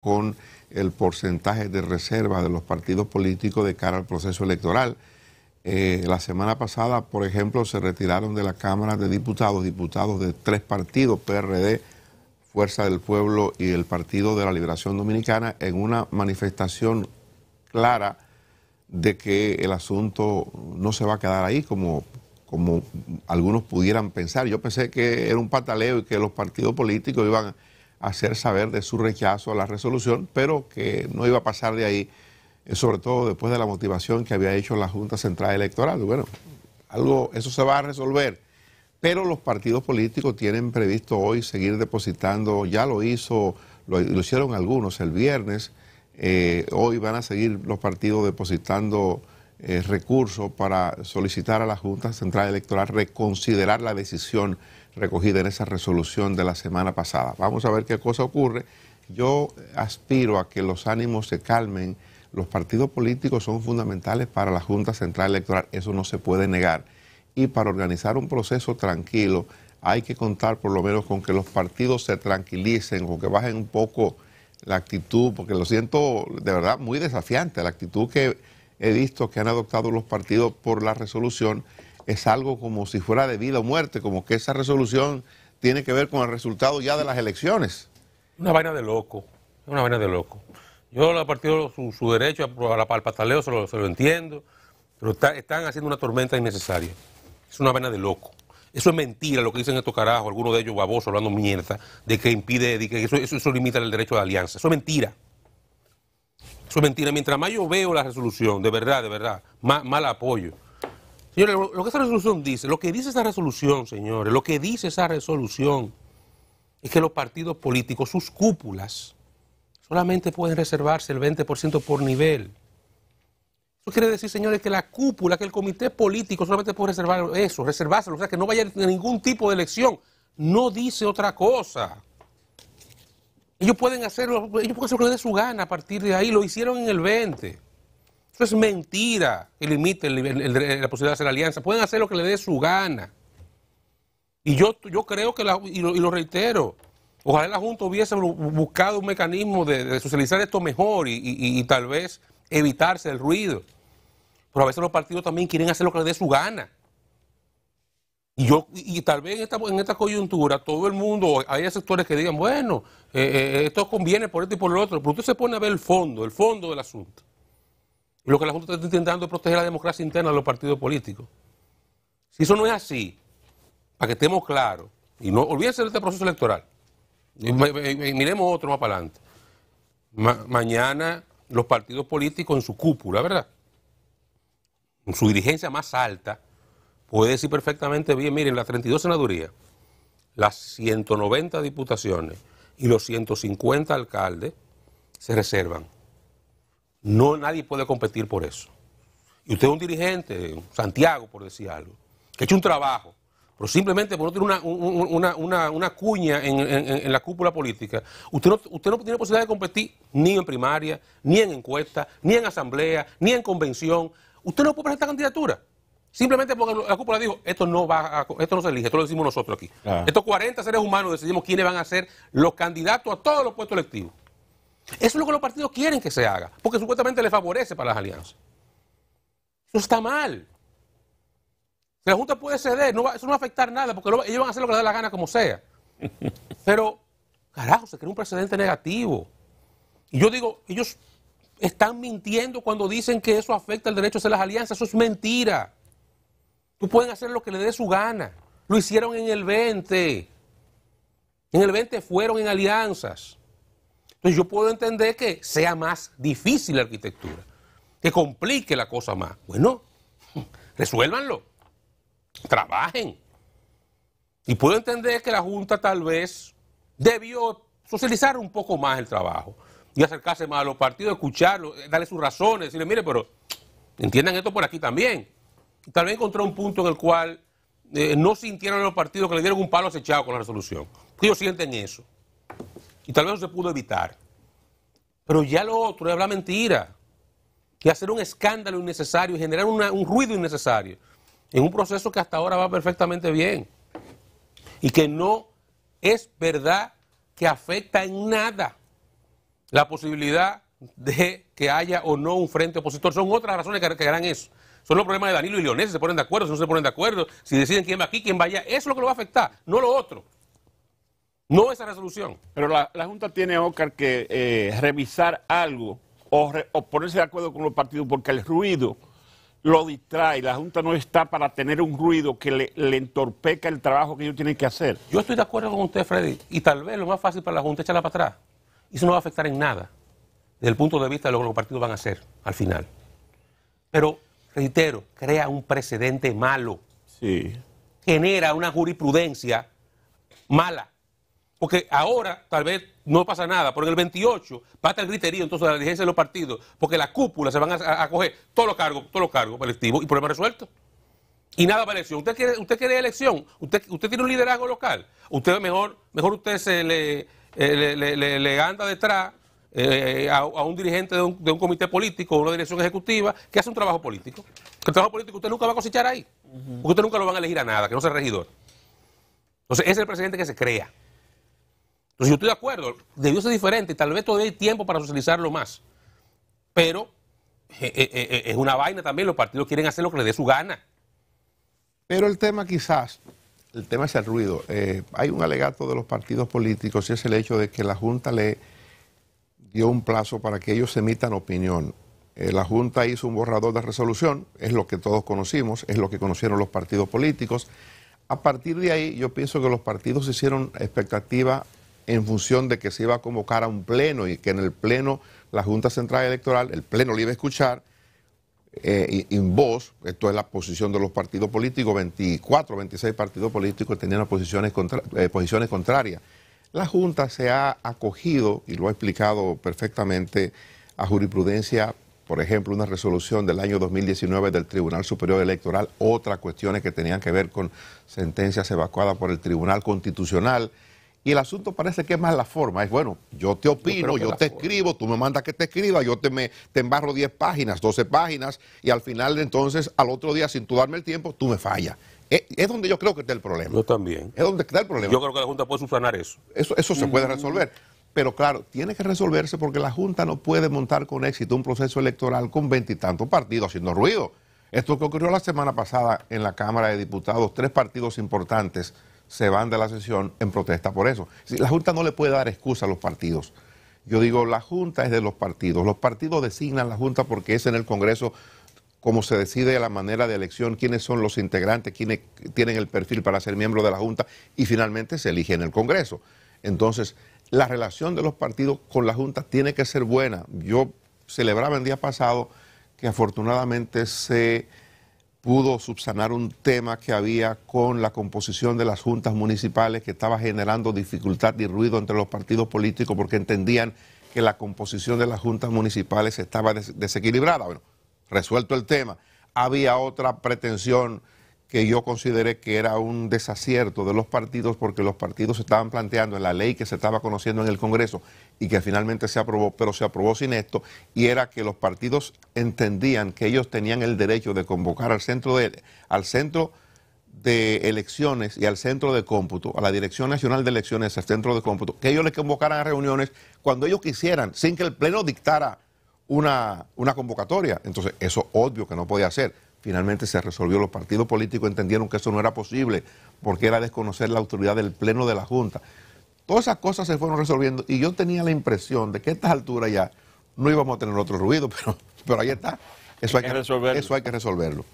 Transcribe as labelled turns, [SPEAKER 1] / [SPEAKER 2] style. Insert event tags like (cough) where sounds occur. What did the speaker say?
[SPEAKER 1] con el porcentaje de reserva de los partidos políticos de cara al proceso electoral. Eh, la semana pasada, por ejemplo, se retiraron de la Cámara de Diputados diputados de tres partidos, PRD, Fuerza del Pueblo y el Partido de la Liberación Dominicana, en una manifestación clara de que el asunto no se va a quedar ahí como, como algunos pudieran pensar. Yo pensé que era un pataleo y que los partidos políticos iban hacer saber de su rechazo a la resolución, pero que no iba a pasar de ahí, eh, sobre todo después de la motivación que había hecho la Junta Central Electoral. Bueno, algo, eso se va a resolver. Pero los partidos políticos tienen previsto hoy seguir depositando, ya lo hizo, lo, hicieron algunos el viernes, eh, hoy van a seguir los partidos depositando eh, recurso para solicitar a la Junta Central Electoral reconsiderar la decisión recogida en esa resolución de la semana pasada. Vamos a ver qué cosa ocurre. Yo aspiro a que los ánimos se calmen. Los partidos políticos son fundamentales para la Junta Central Electoral, eso no se puede negar. Y para organizar un proceso tranquilo hay que contar por lo menos con que los partidos se tranquilicen o que bajen un poco la actitud, porque lo siento de verdad muy desafiante, la actitud que he visto que han adoptado los partidos por la resolución es algo como si fuera de vida o muerte, como que esa resolución tiene que ver con el resultado ya de las elecciones.
[SPEAKER 2] Una vaina de loco, una vaina de loco. Yo los partido su, derecho a, la, al pataleo se lo, entiendo, pero están haciendo una tormenta innecesaria. Es una vaina de loco. Eso es mentira lo que dicen estos carajos, algunos de ellos babosos hablando mierda, de que impide, que eso limita el derecho de alianza. Eso es mentira. Eso es mentira. Mientras más yo veo la resolución, de verdad, de verdad, más, mal apoyo. Señores, lo, que esa resolución dice, lo que dice esa resolución, señores, lo que dice esa resolución es que los partidos políticos, sus cúpulas, solamente pueden reservarse el 20% por nivel. Eso quiere decir, señores, que la cúpula, que el comité político solamente puede reservar eso, reservárselo, o sea, que no vaya a ningún tipo de elección. No dice otra cosa. Ellos pueden hacerlo, ellos pueden les dé su gana a partir de ahí, lo hicieron en el 20. Eso es mentira que limite el, la posibilidad de hacer alianza. Pueden hacer lo que les dé su gana. Y yo, yo creo que, y, lo, reitero, ojalá la Junta hubiese buscado un mecanismo de, socializar esto mejor y, y, tal vez evitarse el ruido. Pero a veces los partidos también quieren hacer lo que les dé su gana. Y, tal vez en esta, en esta coyuntura todo el mundo, haya sectores que digan, bueno, eh, eh, esto conviene por esto y por lo otro, pero usted se pone a ver el fondo, el fondo del asunto. Lo que la Junta está intentando es proteger la democracia interna de los partidos políticos. Si eso no es así, para que estemos claros, y no olvídense de este proceso electoral, miremos otro más para adelante. mañana los partidos políticos en su cúpula, ¿verdad? En su dirigencia más alta puede decir perfectamente bien, miren, las 32 senadurías, las 190 diputaciones y los 150 alcaldes se reservan. No nadie puede competir por eso. Y usted es un dirigente, Santiago, por decir algo, que ha hecho un trabajo, pero simplemente por no tener una, cuña en, la cúpula política, usted no, usted no tiene posibilidad de competir ni en primaria, ni en encuesta, ni en asamblea, ni en convención. Usted no puede presentar candidatura. Simplemente porque la cúpula dijo, esto no va esto no se elige, esto lo decimos nosotros aquí. Ah. Estos 40 seres humanos decidimos quiénes van a ser los candidatos a todos los puestos electivos. Eso es lo que los partidos quieren que se haga, porque supuestamente les favorece para las alianzas. Eso está mal. la Junta puede ceder, eso no va a afectar nada, porque ellos van a hacer lo que les da la gana como sea. (laughs) Pero, carajo, se crea un precedente negativo. Y yo digo, ellos están mintiendo cuando dicen que eso afecta el derecho a hacer las alianzas. Eso es mentira. Tú pueden hacer lo que le dé su gana. Lo hicieron en el 20. En el 20 fueron en alianzas. Entonces yo puedo entender que sea más difícil la arquitectura, que complique la cosa más. Bueno, (laughs) resuélvanlo, trabajen. Y puedo entender que la Junta tal vez debió socializar un poco más el trabajo y acercarse más a los partidos, escucharlos, darle sus razones, decirle, mire, pero entiendan esto por aquí también tal vez encontró un punto en el cual eh, no sintieron los partidos que le dieron un palo acechado con la resolución. Ellos sienten eso. Y tal vez no se pudo evitar. Pero ya lo otro es hablar mentira. que hacer un escándalo innecesario, y generar un ruido innecesario. En un proceso que hasta ahora va perfectamente bien. Y que no es verdad que afecta en nada la posibilidad de que haya o no un frente opositor. Son otras razones que harán eso. Son los problemas de Danilo y Leonel, si se ponen de acuerdo, si no se ponen de acuerdo, si deciden quién va aquí, quién va allá. Eso es lo que lo va a afectar, no lo otro. No esa resolución.
[SPEAKER 1] Pero la, Junta tiene, Oscar, que eh, revisar algo o, ponerse de acuerdo con los partidos porque el ruido lo
[SPEAKER 2] distrae. La Junta no está para tener un ruido que le, entorpeca el trabajo que ellos tienen que hacer. Yo estoy de acuerdo con usted, Freddy, y tal vez lo más fácil para la Junta es echarla para atrás. Y eso no va a afectar en nada desde el punto de vista de lo que los partidos van a hacer al final. Pero reitero, crea un precedente malo. Sí. Genera una jurisprudencia mala. Porque ahora tal vez no pasa nada, pero en el 28 va a estar el griterío entonces la dirigencia de los partidos, porque la cúpula se van a, coger todos los cargos, todos los cargos electivos y problema resuelto. Y nada para elección. ¿Usted quiere, usted quiere elección? ¿Usted, ¿Usted tiene un liderazgo local? Usted mejor, mejor usted se le, eh, le, le anda detrás eh, a, un dirigente de un, comité político, una dirección ejecutiva, que hace un trabajo político. el trabajo político usted nunca va a cosechar ahí. Porque usted nunca lo van a elegir a nada, que no sea regidor. Entonces, es el presidente que se crea. Entonces, yo estoy de acuerdo, debió ser diferente, tal vez todavía hay tiempo para socializarlo más. Pero eh, eh, es una vaina también, los partidos quieren hacer lo que les dé su gana.
[SPEAKER 1] Pero el tema quizás, el tema es el ruido. hay un alegato de los partidos políticos y es el hecho de que la Junta le dio un plazo para que ellos emitan opinión. Eh, la Junta hizo un borrador de resolución, es lo que todos conocimos, es lo que conocieron los partidos políticos. A partir de ahí, yo pienso que los partidos hicieron expectativa en función de que se iba a convocar a un pleno y que en el pleno la Junta Central Electoral, el pleno lo iba a escuchar eh, en voz, esto es la posición de los partidos políticos, 24, 26 partidos políticos tenían eh, posiciones contrarias. La Junta se ha acogido, y lo ha explicado perfectamente, a jurisprudencia, por ejemplo, una resolución del año 2019 del Tribunal Superior Electoral, otras cuestiones que tenían que ver con sentencias evacuadas por el Tribunal Constitucional. Y el asunto parece que es más la forma. Es bueno, yo te opino, yo, te escribo, tú me mandas que te escriba, yo te, me, te embarro 10 páginas, 12 páginas, y al final entonces, al otro día, sin tú darme el tiempo, tú me fallas. Es, donde yo creo que está el problema. Yo también. Es donde está el problema. Yo
[SPEAKER 2] creo que la Junta puede subsanar eso. Eso, eso se puede resolver. Pero claro,
[SPEAKER 1] tiene que resolverse porque la Junta no puede montar con éxito un proceso electoral con veintitantos partidos haciendo ruido. Esto que ocurrió la semana pasada en la Cámara de Diputados, tres partidos importantes se van de la sesión en protesta por eso. La Junta no le puede dar excusa a los partidos. Yo digo, la Junta es de los partidos. Los partidos designan la Junta porque es en el Congreso cómo se decide la manera de elección, quiénes son los integrantes, quiénes tienen el perfil para ser miembro de la Junta y finalmente se elige en el Congreso. Entonces, la relación de los partidos con la Junta tiene que ser buena. Yo celebraba el día pasado que afortunadamente se pudo subsanar un tema que había con la composición de las juntas municipales que estaba generando dificultad y ruido entre los partidos políticos porque entendían que la composición de las juntas municipales estaba desequilibrada. Bueno, resuelto el tema. Había otra pretensión que yo consideré que era un desacierto de los partidos porque los partidos estaban planteando en la ley que se estaba conociendo en el Congreso y que finalmente se aprobó, pero se aprobó sin esto, y era que los partidos entendían que ellos tenían el derecho de convocar al centro de, al centro de elecciones y al centro de cómputo, a la Dirección Nacional de Elecciones, al centro de cómputo, que ellos les convocaran a reuniones cuando ellos quisieran, sin que el Pleno dictara una, una convocatoria. Entonces, eso obvio que no podía hacer. Finalmente se resolvió. Los partidos políticos entendieron que eso no era posible porque era desconocer la autoridad del Pleno de la Junta. Todas esas cosas se fueron resolviendo y yo tenía la impresión de que a estas alturas ya no íbamos a tener otro ruido, (laughs) pero, pero ahí está. Eso hay, que, Eso hay que resolverlo.